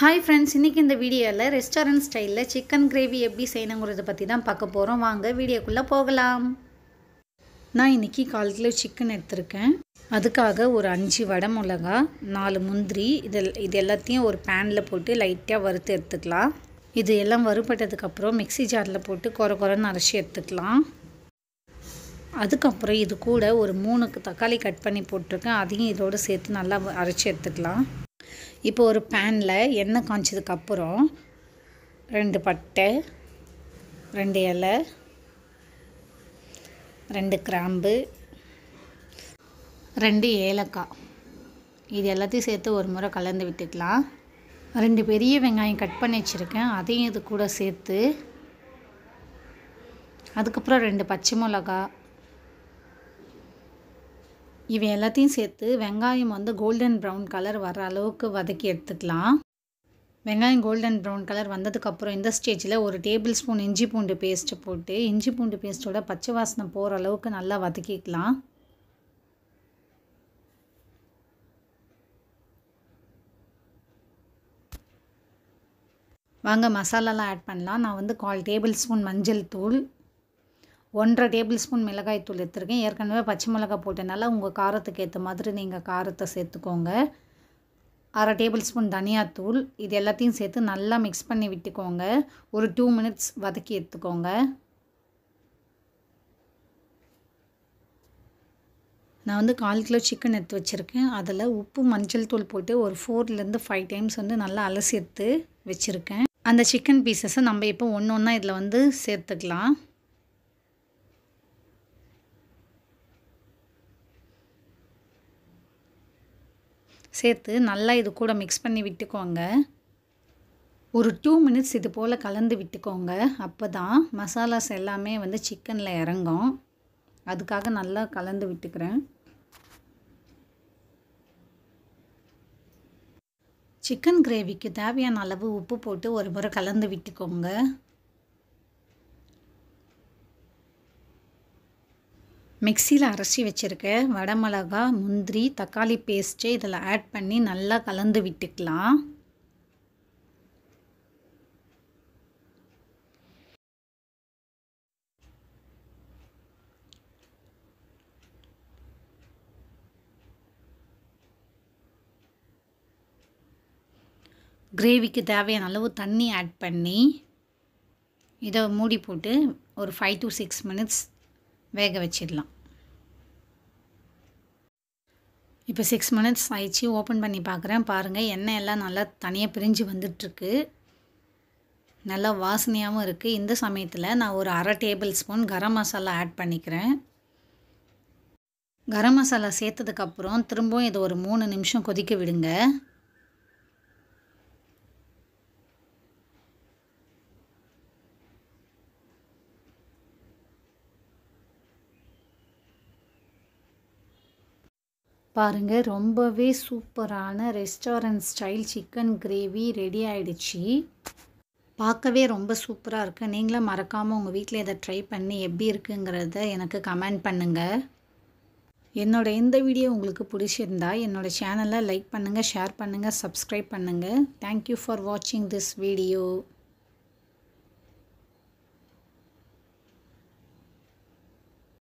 hi friends இன்றைக்கி இந்த வீடியோவில் ரெஸ்டாரண்ட் ஸ்டைலில் சிக்கன் கிரேவி எப்படி செய்யணுங்கிறத பற்றி தான் பார்க்க போகிறோம் வாங்க வீடியோக்குள்ளே போகலாம் நான் இன்றைக்கி கால் கிலோ சிக்கன் எடுத்திருக்கேன் அதுக்காக ஒரு அஞ்சு வடை மிளகா நாலு முந்திரி இதில் இது எல்லாத்தையும் ஒரு பேனில் போட்டு லைட்டாக வறுத்து எடுத்துக்கலாம் இது எல்லாம் வறுப்பட்டதுக்கப்புறம் மிக்சி ஜாரில் போட்டு குற குறன்னு அரைச்சி எடுத்துக்கலாம் அதுக்கப்புறம் இது கூட ஒரு மூணுக்கு தக்காளி கட் பண்ணி போட்டிருக்கேன் அதையும் இதோடு சேர்த்து நல்லா அரைச்சி எடுத்துக்கலாம் இப்போ ஒரு பேனில் எண்ணெய் காய்ச்சதுக்கப்புறம் ரெண்டு பட்டை ரெண்டு இலை ரெண்டு கிராம்பு ரெண்டு ஏலக்காய் இது எல்லாத்தையும் சேர்த்து ஒரு முறை கலந்து விட்டுக்கலாம் ரெண்டு பெரிய வெங்காயம் கட் பண்ணி வச்சுருக்கேன் அதையும் இது கூட சேர்த்து அதுக்கப்புறம் ரெண்டு பச்சை மிளகா இவை எல்லாத்தையும் சேர்த்து வெங்காயம் வந்து கோல்டன் ப்ரௌன் கலர் வர அளவுக்கு வதக்கி எடுத்துக்கலாம் வெங்காயம் கோல்டன் ப்ரௌன் கலர் வந்ததுக்கப்புறம் இந்த ஸ்டேஜில் ஒரு டேபிள் ஸ்பூன் இஞ்சி பூண்டு பேஸ்ட்டு போட்டு இஞ்சி பூண்டு பேஸ்ட்டோட பச்சை வாசனை போகிற அளவுக்கு நல்லா வதக்கிக்கலாம் வாங்க மசாலாலாம் ஆட் பண்ணலாம் நான் வந்து கால் டேபிள் ஸ்பூன் மஞ்சள் தூள் ஒன்றரை டேபிள் ஸ்பூன் மிளகாய் தூள் எடுத்துருக்கேன் ஏற்கனவே பச்சை மிளகாய் போட்டனால உங்கள் காரத்துக்கு ஏற்ற மாதிரி நீங்கள் காரத்தை சேர்த்துக்கோங்க அரை டேபிள் ஸ்பூன் தனியாத்தூள் இது எல்லாத்தையும் சேர்த்து நல்லா மிக்ஸ் பண்ணி விட்டுக்கோங்க ஒரு டூ மினிட்ஸ் வதக்கி எடுத்துக்கோங்க நான் வந்து கால் கிலோ சிக்கன் எடுத்து வச்சுருக்கேன் அதில் உப்பு மஞ்சள் தூள் போட்டு ஒரு ஃபோர்லேருந்து ஃபைவ் டைம்ஸ் வந்து நல்லா அலசி எடுத்து வச்சுருக்கேன் அந்த சிக்கன் பீசஸை நம்ம இப்போ ஒன்று ஒன்றா இதில் வந்து சேர்த்துக்கலாம் சேர்த்து நல்லா இது கூட மிக்ஸ் பண்ணி விட்டுக்கோங்க ஒரு டூ மினிட்ஸ் இது போல் கலந்து விட்டுக்கோங்க அப்போ தான் மசாலாஸ் எல்லாமே வந்து சிக்கனில் இறங்கும் அதுக்காக நல்லா கலந்து விட்டுக்கிறேன் சிக்கன் கிரேவிக்கு தேவையான அளவு உப்பு போட்டு ஒரு முறை கலந்து விட்டுக்கோங்க மிக்சியில் அரைச்சி வச்சுருக்க வடமிளகா முந்திரி தக்காளி பேஸ்ட்டு இதில் ஆட் பண்ணி நல்லா கலந்து விட்டுக்கலாம் கிரேவிக்கு தேவையான அளவு தண்ணி ஆட் பண்ணி இதை மூடி போட்டு ஒரு ஃபைவ் டு சிக்ஸ் மினிட்ஸ் வேக வச்சிடலாம் இப்போ சிக்ஸ் மினிட்ஸ் ஆயிடுச்சு ஓப்பன் பண்ணி பார்க்குறேன் பாருங்கள் எண்ணெய் எல்லாம் நல்லா தனியாக பிரிஞ்சு வந்துட்டுருக்கு நல்லா வாசனையாகவும் இருக்குது இந்த சமயத்தில் நான் ஒரு அரை tablespoon garam masala add பண்ணிக்கிறேன் கரம் மசாலா சேர்த்ததுக்கப்புறம் திரும்பவும் இதை ஒரு மூணு நிமிஷம் கொதிக்க விடுங்க பாருங்கள் ரொம்பவே சூப்பரான restaurant style chicken gravy ready ஆகிடுச்சி பார்க்கவே ரொம்ப சூப்பராக இருக்குது நீங்களும் மறக்காமல் உங்கள் வீட்டில் இதை ட்ரை பண்ணி எப்படி இருக்குங்கிறத எனக்கு கமெண்ட் பண்ணுங்கள் என்னோட இந்த வீடியோ உங்களுக்கு பிடிச்சிருந்தா என்னோடய சேனலை லைக் பண்ணுங்கள் ஷேர் பண்ணுங்கள் சப்ஸ்கிரைப் பண்ணுங்கள் தேங்க்யூ ஃபார் வாட்சிங் திஸ் வீடியோ